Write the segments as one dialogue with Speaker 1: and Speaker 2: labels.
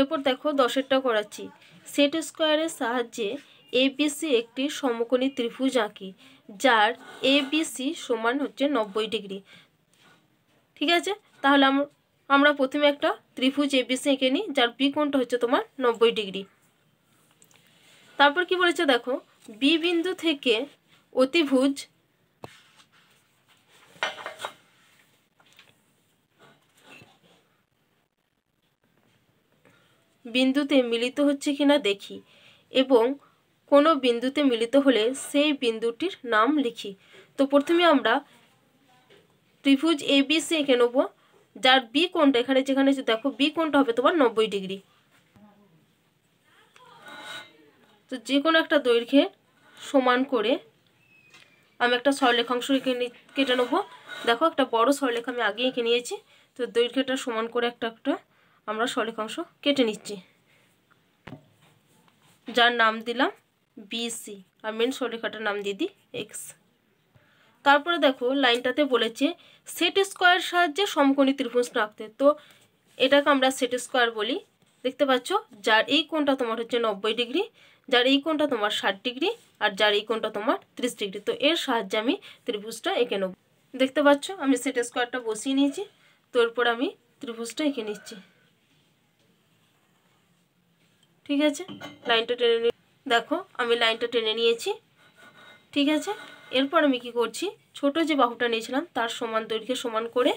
Speaker 1: এরপর দেখো দশেরটা করাচ্ছি সেট স্কোয়ারের সাহায্যে এবিসি একটি সমকোণী ত্রিভুজ আঁকি যার এবিসি সমান হচ্ছে নব্বই ডিগ্রি ঠিক আছে তাহলে আমরা প্রথমে একটা ত্রিভুজ এবিসি এঁকে নিই যার বি কোণটা হচ্ছে তোমার নব্বই ডিগ্রি তারপর কি বলেছে দেখো বি বিন্দু থেকে অতিভুজ বিন্দুতে মিলিত হচ্ছে কিনা দেখি এবং কোনো বিন্দুতে মিলিত হলে সেই বিন্দুটির নাম লিখি তো প্রথমে আমরা ত্রিভুজ এ বি সি এঁকে নেব যার বি কোনটা এখানে যেখানে দেখো বি কোনটা হবে তোমার নব্বই ডিগ্রি তো যে কোনো একটা দৈর্ঘ্যের সমান করে আমি একটা সরলেখাংশ কেটে নেবো দেখো একটা বড় সরলেখা আমি আগে এঁকে নিয়েছি তো দৈর্ঘ্যটা সমান করে একটা একটা আমরা অংশ কেটে নিচ্ছি যার নাম দিলাম বিসি আর মেন সলিকাটার নাম দিয়ে দিই এক্স তারপরে দেখো লাইনটাতে বলেছে সেট স্কোয়ার সাহায্যে সমকোণী ত্রিভুজ রাখতে তো এটাকে আমরা সেট স্কোয়ার বলি দেখতে পাচ্ছ যার এই কোণটা তোমার হচ্ছে নব্বই ডিগ্রি যার এই কোণটা তোমার ষাট ডিগ্রি আর যার এই কোণটা তোমার ত্রিশ ডিগ্রি তো এর সাহায্যে আমি ত্রিভুজটা এঁকে নেব দেখতে পাচ্ছ আমি সেট স্কোয়ারটা বসিয়ে নিয়েছি তো এরপর আমি ত্রিভুজটা এঁকে নিচ্ছি ঠিক আছে লাইনটা টেনে দেখো আমি লাইনটা টেনে নিয়েছি ঠিক আছে এরপর আমি কি করছি ছোট যে বাহুটা নিয়েছিলাম তার সমান দৈর্ঘ্যে সমান করে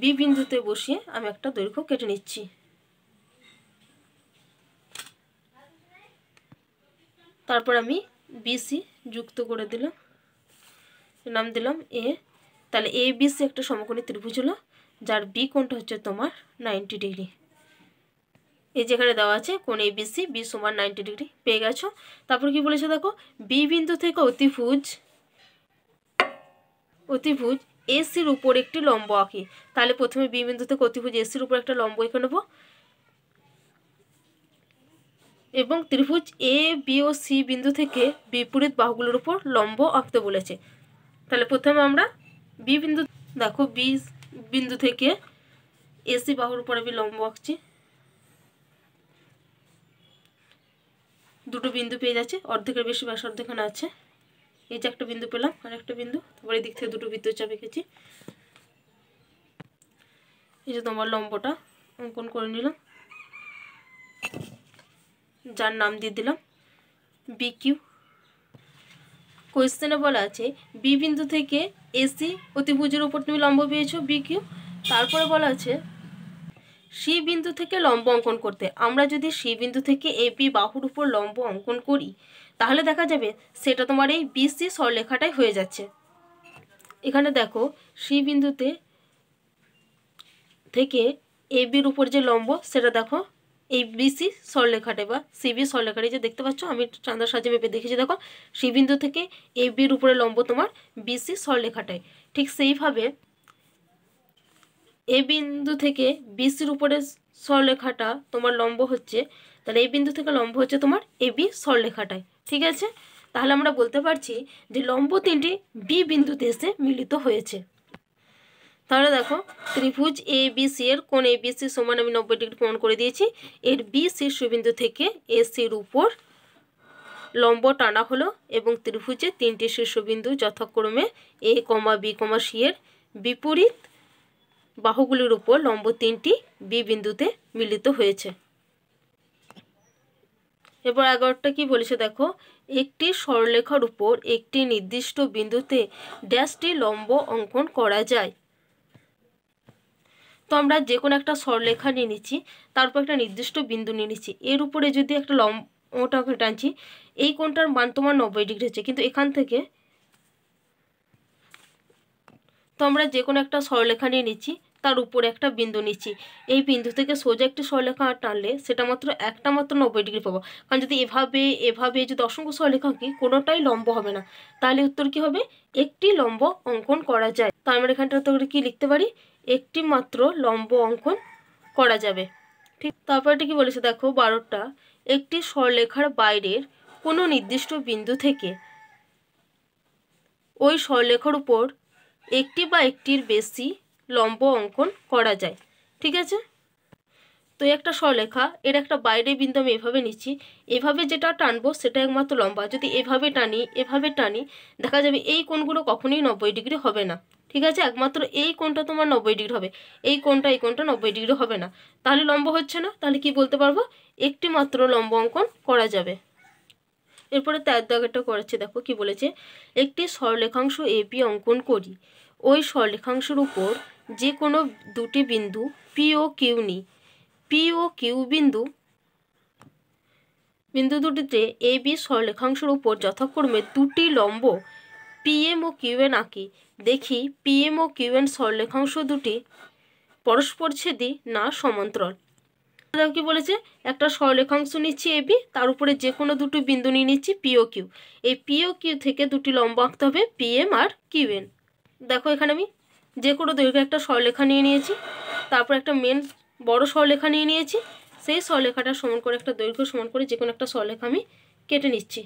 Speaker 1: বি বিন্দুতে বসিয়ে আমি একটা দৈর্ঘ্য কেটে নিচ্ছি তারপর আমি বিসি যুক্ত করে দিলাম নাম দিলাম এ তাহলে এ বিসি একটা সমকোণী ত্রিভুজ হলো যার বি কোণটা হচ্ছে তোমার নাইনটি ডিগ্রি এই যেখানে দেওয়া আছে কোন এ বি সমান নাইনটি ডিগ্রি পেয়ে গেছো তারপর কি বলেছে দেখো বি বিন্দু থেকে অতিভুজ অতিভুজ এসির উপর একটি লম্ব আঁকি তাহলে প্রথমে বি বিন্দু থেকে অতিভুজ এসির উপর একটা লম্ব এঁকে নেবো এবং ত্রিভুজ এ বি ও সি বিন্দু থেকে বিপরীত বাহুগুলোর উপর লম্ব আঁকতে বলেছে তাহলে প্রথমে আমরা বি বিন্দু দেখো বি বিন্দু থেকে এসি বাহুর উপর আমি লম্ব আঁকছি দুটো বিন্দু পেয়ে যাচ্ছে অর্ধেকের বেশি বাস অর্ধেকখানে আছে এই যে একটা বিন্দু পেলাম আর একটা বিন্দু তারপরে এই দিক থেকে দুটো চাপ এঁকেছি এই যে তোমার লম্বটা অঙ্কন করে নিলাম যার নাম দিয়ে দিলাম বি কিউ কোয়েশ্চেনে বলা আছে বি বিন্দু থেকে এসি অতিভুজের উপর তুমি লম্ব পেয়েছো বি কিউ তারপরে বলা আছে সি বিন্দু থেকে লম্ব অঙ্কন করতে আমরা যদি সি বিন্দু থেকে এবি বাহুর উপর লম্ব অঙ্কন করি তাহলে দেখা যাবে সেটা তোমার এই বিসি সরলেখাটাই হয়ে যাচ্ছে এখানে দেখো সি বিন্দুতে থেকে এবির উপর যে লম্ব সেটা দেখো এই বিসি সরলেখাটে বা সিবি সরলেখাটাই যে দেখতে পাচ্ছ আমি চাঁদার সাজে মেপে দেখেছি দেখো সি বিন্দু থেকে এবির উপরে লম্ব তোমার বিসি সরলেখাটাই ঠিক সেইভাবে এ বিন্দু থেকে বিসির উপরে স্বরলেখাটা তোমার লম্ব হচ্ছে তাহলে এই বিন্দু থেকে লম্ব হচ্ছে তোমার এ বি স্বরলেখাটায় ঠিক আছে তাহলে আমরা বলতে পারছি যে লম্ব তিনটি বি বিন্দুতে এসে মিলিত হয়েছে তাহলে দেখো ত্রিভুজ এ বি সি এর কোন এ বি সি সমান আমি নব্বই ডিগ্রি প্রমাণ করে দিয়েছি এর বি সি থেকে এ সির উপর লম্ব টানা হলো এবং ত্রিভুজে তিনটি শীর্ষবিন্দু যথাক্রমে এ কমা বি কমা সি এর বিপরীত বাহুগুলির উপর লম্ব তিনটি বি বিন্দুতে মিলিত হয়েছে এবার এগারোটা কি বলেছে দেখো একটি সরলেখার উপর একটি নির্দিষ্ট বিন্দুতে ড্যাশটি লম্ব অঙ্কন করা যায় তো আমরা যে কোনো একটা সরলেখা নিয়ে নিচ্ছি তারপর একটা নির্দিষ্ট বিন্দু নিয়ে নিচ্ছি এর উপরে যদি একটা লম্বটাকে টানছি এই কোনটার মান তোমার নব্বই ডিগ্রি হচ্ছে কিন্তু এখান থেকে তো আমরা যে কোনো একটা সরলেখা নিয়ে নিচ্ছি তার উপরে একটা বিন্দু নিচ্ছি এই বিন্দু থেকে সোজা একটি সরলেখা টানলে সেটা মাত্র একটা মাত্র নব্বই ডিগ্রি পাবো কারণ যদি এভাবে এভাবে যদি অসংখ্য সরলেখা আঁকি কোনোটাই লম্ব হবে না তাহলে উত্তর কি হবে একটি লম্ব অঙ্কন করা যায় তো আমরা এখানটা উত্তর কি লিখতে পারি একটি মাত্র লম্ব অঙ্কন করা যাবে ঠিক তারপরে কি বলেছে দেখো বারোটা একটি স্বরলেখার বাইরের কোনো নির্দিষ্ট বিন্দু থেকে ওই স্বরলেখার উপর একটি বা একটির বেশি লম্ব অঙ্কন করা যায় ঠিক আছে তো একটা স্বলেখা এর একটা বাইরে বিন্দু আমি এভাবে নিচ্ছি এভাবে যেটা টানবো সেটা একমাত্র লম্বা যদি এভাবে টানি এভাবে টানি দেখা যাবে এই কোণগুলো কখনোই নব্বই ডিগ্রি হবে না ঠিক আছে একমাত্র এই কোণটা তোমার নব্বই ডিগ্রি হবে এই কোণটা এই কোণটা নব্বই ডিগ্রি হবে না তাহলে লম্ব হচ্ছে না তাহলে কি বলতে পারবো একটি মাত্র লম্ব অঙ্কন করা যাবে এরপরে তের দাগেরটা করেছে দেখো কি বলেছে একটি সরলেখাংশ এবি অঙ্কন করি ওই সরলরেখাংশের উপর যে কোনো দুটি বিন্দু পি ও কিউ নি পি ও কিউ বিন্দু বিন্দু দুটিতে এ বি সরলরেখাংশের উপর যথাক্রমে দুটি লম্ব পিএম ও কিউএন আঁকি দেখি পিএম ও কিউএন সরলেখাংশ দুটি পরস্পর ছেদি না সমান্তরাল কি বলেছে একটা সরলেখাংশ নিচ্ছি এ বি তার উপরে যে কোনো দুটো বিন্দু নিয়ে নিচ্ছি পিও কিউ এই পিও কিউ থেকে দুটি লম্ব আঁকতে হবে পিএম আর কিউএন দেখো এখানে আমি যে কোনো দৈর্ঘ্য একটা স্বরলেখা নিয়ে নিয়েছি তারপর একটা মেন বড় স্বরলেখা নিয়ে নিয়েছি সেই স্বরলেখাটা সমান করে একটা দৈর্ঘ্য সমান করে যে কোনো একটা স্বরলেখা আমি কেটে নিচ্ছি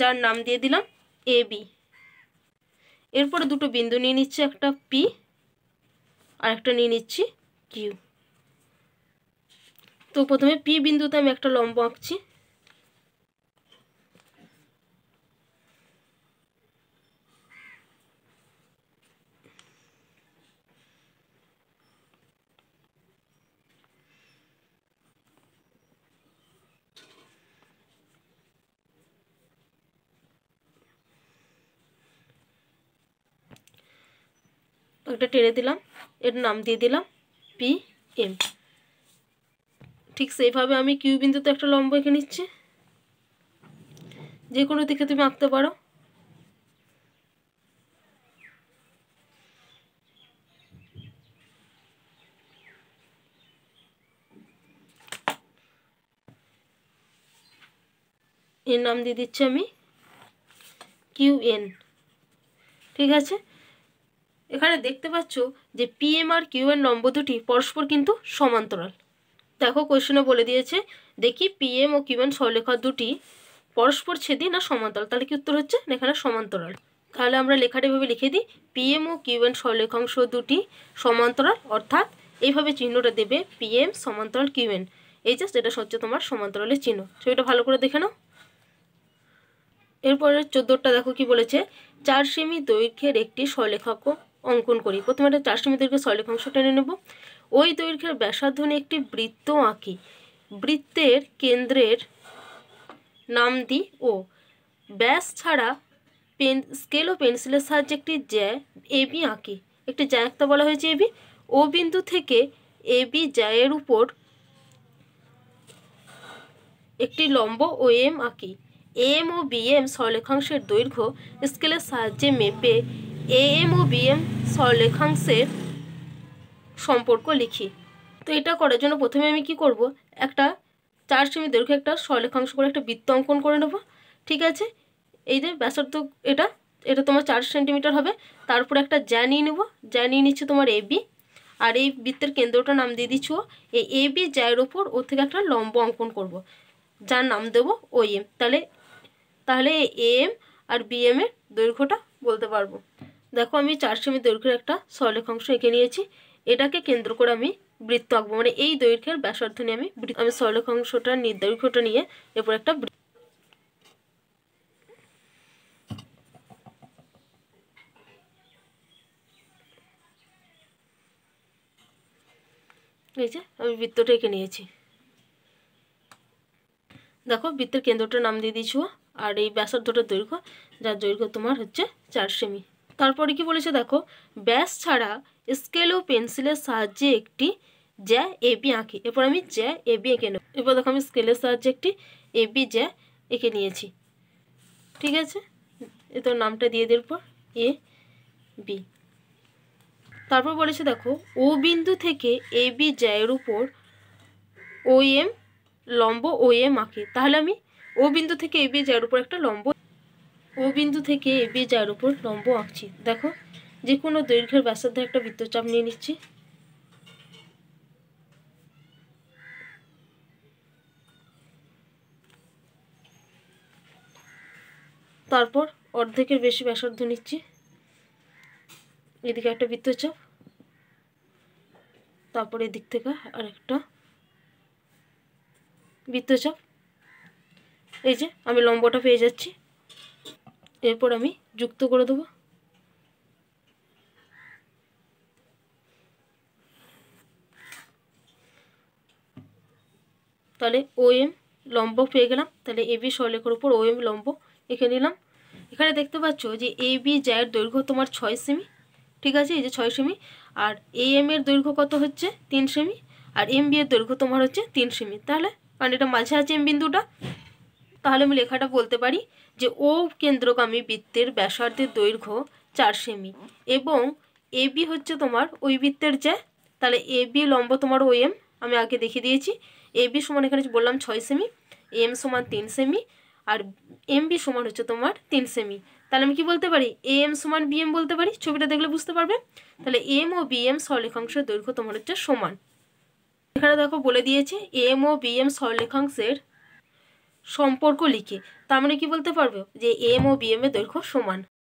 Speaker 1: যার নাম দিয়ে দিলাম এ বি এরপরে দুটো বিন্দু নিয়ে নিচ্ছি একটা পি আর একটা নিয়ে নিচ্ছি কিউ তো প্রথমে পি বিন্দুতে আমি একটা লম্ব আঁকছি একটা টেনে দিলাম এর নাম দিয়ে দিলাম পি এম ঠিক সেইভাবে আমি কিউ বিন্দুতে একটা লম্ব এঁকে নিচ্ছি যে কোনো দিকে তুমি আঁকতে পারো এর নাম দিয়ে দিচ্ছি আমি কিউ এন ঠিক আছে এখানে দেখতে পাচ্ছ যে পিএম আর কিউ এন লম্ব দুটি পরস্পর কিন্তু সমান্তরাল দেখো কোয়েশনে বলে দিয়েছে দেখি পিএম ও কিউএন সরলেখা দুটি পরস্পর ছেদি না সমান্তরাল তাহলে কি উত্তর হচ্ছে এখানে সমান্তরাল তাহলে আমরা লেখাটা এভাবে লিখে দিই পিএম ও কিউএন সরলেখাংশ দুটি সমান্তরাল অর্থাৎ এইভাবে চিহ্নটা দেবে পিএম সমান্তরাল কিউএন এই জাস্ট এটা হচ্ছে তোমার সমান্তরালের চিহ্ন ছবিটা ভালো করে দেখে নাও এরপরে চোদ্দোটা দেখো কি বলেছে চার সেমি দৈর্ঘ্যের একটি সরলেখাক অঙ্কন করি প্রথমে একটা চার সেমি দৈর্ঘ্যের সরলেখাংশ টেনে নেব ওই দৈর্ঘ্যের ব্যাসার্ধ নিয়ে একটি বৃত্ত আঁকি বৃত্তের কেন্দ্রের নাম দিই ও ব্যাস ছাড়া পেন স্কেল ও পেন্সিলের সাহায্যে একটি জ্যা এবি আঁকি একটি জ্যা আঁকতে বলা হয়েছে এবি ও বিন্দু থেকে এবি জ্যায়ের উপর একটি লম্ব ও এম আঁকি এম ও এম সরলেখাংশের দৈর্ঘ্য স্কেলের সাহায্যে মেপে এ এম ও বিএম সরলেখাংশের সম্পর্ক লিখি তো এটা করার জন্য প্রথমে আমি কি করব একটা চার সেমি দৈর্ঘ্য একটা স্বলেখাংশ করে একটা বৃত্ত অঙ্কন করে নেব ঠিক আছে এই যে ব্যাসার্ধ এটা এটা তোমার চার সেন্টিমিটার হবে তারপর একটা জ্যা নিয়ে নেবো জ্যা নিয়ে নিচ্ছে তোমার এবি আর এই বৃত্তের কেন্দ্রটা নাম দিয়ে দিচ্ছ এই এ বি জ্যায়ের ওপর ওর থেকে একটা লম্ব অঙ্কন করব। যার নাম দেবো ও এম তাহলে তাহলে এ এম আর বি এম এর দৈর্ঘ্যটা বলতে পারবো দেখো আমি চার সেমি দৈর্ঘ্যের একটা সলেখাংশ এঁকে নিয়েছি এটাকে কেন্দ্র করে আমি বৃত্ত আঁকবো মানে এই দৈর্ঘ্যের ব্যাসার্ধ নিয়ে আমি আমি সরলক্ষাংশটা নির্দৈর্ঘ্যটা নিয়ে এরপর একটা আমি বৃত্তটা এঁকে নিয়েছি দেখো বৃত্তের কেন্দ্রটার নাম দিয়ে দিয়েছো আর এই ব্যাসার্ধটার দৈর্ঘ্য যার দৈর্ঘ্য তোমার হচ্ছে চার সেমি তারপরে কি বলেছে দেখো ব্যাস ছাড়া স্কেল ও পেন্সিলের সাহায্যে একটি জ্যা এবি আঁকি এরপর আমি জ্যা এবি এঁকে নেব এরপর দেখো আমি স্কেলের সাহায্যে একটি এবি জ্যা এঁকে নিয়েছি ঠিক আছে এ তোর নামটা দিয়ে দেওয়ার পর এ বি তারপর বলেছে দেখো ও বিন্দু থেকে এ বি জ্যায়ের উপর ও এম লম্ব ও এম আঁকে তাহলে আমি ও বিন্দু থেকে এ বি জ্যার উপর একটা লম্ব ও বিন্দু থেকে এ বি জ্যার উপর লম্ব আঁকছি দেখো যে কোনো দৈর্ঘ্যের ব্যাসার্ধ একটা বৃত্তচাপ নিয়ে নিচ্ছি তারপর অর্ধেকের বেশি ব্যাসার্ধ নিচ্ছি এদিকে একটা বৃত্তচাপ তারপর এদিক থেকে আরেকটা বৃত্তচাপ এই যে আমি লম্বটা পেয়ে যাচ্ছি এরপর আমি যুক্ত করে দেবো তাহলে ও এম লম্ব পেয়ে গেলাম তাহলে এ বি সরলেখের উপর ও এম লম্ব এঁকে নিলাম এখানে দেখতে পাচ্ছ যে এ বি জ্যায়ের দৈর্ঘ্য তোমার ছয় সেমি ঠিক আছে এই যে ছয় সেমি আর এ এম এর দৈর্ঘ্য কত হচ্ছে তিন সেমি আর এম বি এর দৈর্ঘ্য তোমার হচ্ছে তিন সেমি তাহলে কারণ এটা মাঝে আছে এম বিন্দুটা তাহলে আমি লেখাটা বলতে পারি যে ও কেন্দ্রগামী বৃত্তের ব্যাসার্ধের দৈর্ঘ্য চার সেমি এবং এ বি হচ্ছে তোমার ওই বৃত্তের জ্যা তাহলে এ বি লম্ব তোমার ও এম আমি আগে দেখিয়ে দিয়েছি এ বি সমান এখানে বললাম ছয় সেমি এম সমান তিন সেমি আর এম বি সমান হচ্ছে তোমার তিন সেমি তাহলে আমি কি বলতে পারি এ এম সমান বি এম বলতে পারি ছবিটা দেখলে বুঝতে পারবে তাহলে এম ও বি এম সরলেখাংশের দৈর্ঘ্য তোমার হচ্ছে সমান এখানে দেখো বলে দিয়েছে এম ও বি এম সরলেখাংশের সম্পর্ক লিখে তার মানে কি বলতে পারবে যে এম ও বি এম এর দৈর্ঘ্য সমান